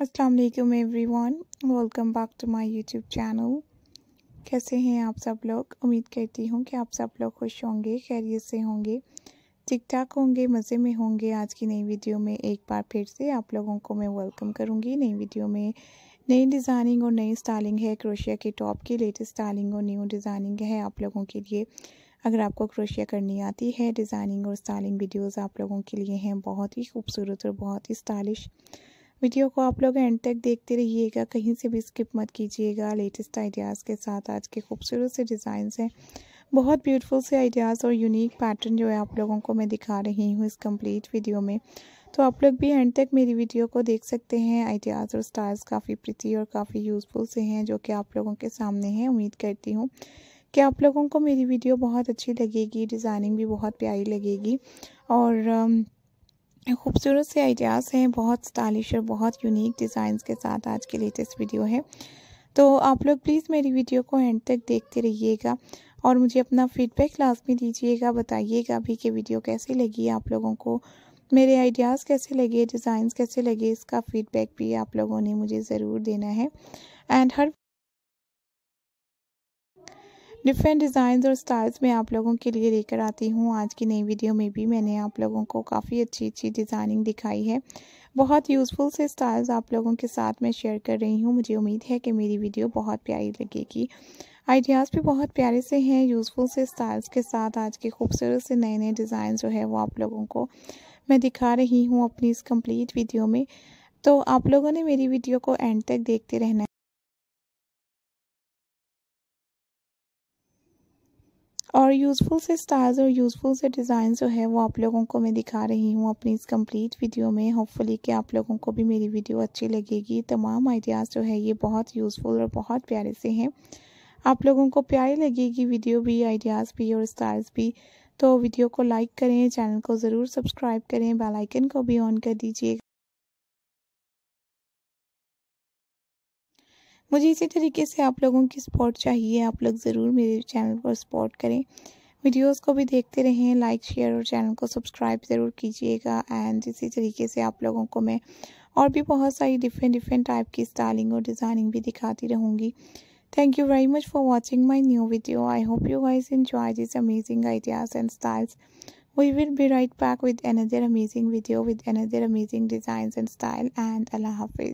Aslam everyone welcome back to my YouTube channel कैसे हैं आप सब लोग उम्मीद करती हूँ कि आप सब लोग खुश होंगे खैरियत से होंगे ठीक ठाक होंगे मज़े में होंगे आज की नई वीडियो में एक बार फिर से आप लोगों को मैं वेलकम करूँगी नई वीडियो में नई डिज़ाइनिंग और नई स्टाइलिंग है क्रोशिया के टॉप की लेटेस्ट स्टाइलिंग और न्यू डिज़ाइनिंग है आप लोगों के लिए अगर आपको क्रोशिया करनी आती है डिज़ाइनिंग और स्टाइलिंग वीडियोज़ आप लोगों के लिए हैं बहुत ही खूबसूरत और बहुत ही स्टाइलिश वीडियो को आप लोग एंड तक देखते रहिएगा कहीं से भी स्किप मत कीजिएगा लेटेस्ट आइडियाज़ के साथ आज के खूबसूरत से डिज़ाइन हैं बहुत ब्यूटीफुल से आइडियाज़ और यूनिक पैटर्न जो है आप लोगों को मैं दिखा रही हूँ इस कंप्लीट वीडियो में तो आप लोग भी एंड तक मेरी वीडियो को देख सकते हैं आइडियाज़ और स्टार्स काफ़ी प्रिटी और काफ़ी यूज़फुल से हैं जो कि आप लोगों के सामने हैं उम्मीद करती हूँ कि आप लोगों को मेरी वीडियो बहुत अच्छी लगेगी डिज़ाइनिंग भी बहुत प्यारी लगेगी और खूबसूरत से आइडियाज़ हैं बहुत स्टाइलिश और बहुत यूनिक डिज़ाइंस के साथ आज की लेटेस्ट वीडियो है तो आप लोग प्लीज़ मेरी वीडियो को एंड तक देखते रहिएगा और मुझे अपना फीडबैक लाजमी दीजिएगा बताइएगा भी कि वीडियो कैसी लगी आप लोगों को मेरे आइडियाज़ कैसे लगे डिज़ाइंस कैसे लगे इसका फ़ीडबैक भी आप लोगों ने मुझे ज़रूर देना है एंड हर डिफरेंट डिज़ाइंस और स्टाइल्स में आप लोगों के लिए लेकर आती हूँ आज की नई वीडियो में भी मैंने आप लोगों को काफ़ी अच्छी अच्छी डिज़ाइनिंग दिखाई है बहुत यूज़फुल से स्टाइल्स आप लोगों के साथ मैं शेयर कर रही हूँ मुझे उम्मीद है कि मेरी वीडियो बहुत प्यारी लगेगी आइडियाज़ भी बहुत प्यारे से हैं यूज़फुल से स्टाइल्स के साथ आज के खूबसूरत से नए नए डिज़ाइन जो है वो आप लोगों को मैं दिखा रही हूँ अपनी इस कम्प्लीट वीडियो में तो आप लोगों ने मेरी वीडियो को एंड तक देखते रहना और यूज़फुल से स्टार्स और यूज़फुल से डिज़ाइन जो है वो आप लोगों को मैं दिखा रही हूँ अपनी इस कंप्लीट वीडियो में होपफुली कि आप लोगों को भी मेरी वीडियो अच्छी लगेगी तमाम आइडियाज़ जो है ये बहुत यूज़फुल और बहुत प्यारे से हैं आप लोगों को प्यारी लगेगी वीडियो भी आइडियाज़ भी और स्टार्स भी तो वीडियो को लाइक करें चैनल को ज़रूर सब्सक्राइब करें बेलाइकन को भी ऑन कर दीजिएगा मुझे इसी तरीके से आप लोगों की सपोर्ट चाहिए आप लोग ज़रूर मेरे चैनल पर सपोर्ट करें वीडियोस को भी देखते रहें लाइक शेयर और चैनल को सब्सक्राइब ज़रूर कीजिएगा एंड इसी तरीके से आप लोगों को मैं और भी बहुत सारी डिफरेंट डिफरेंट टाइप की स्टाइलिंग और डिज़ाइनिंग भी दिखाती रहूँगी thank you very much for watching my new video I hope you wise enjoy this amazing ideas and styles we will be right back with another amazing video with another amazing design and style and अल्लाह हाफिज़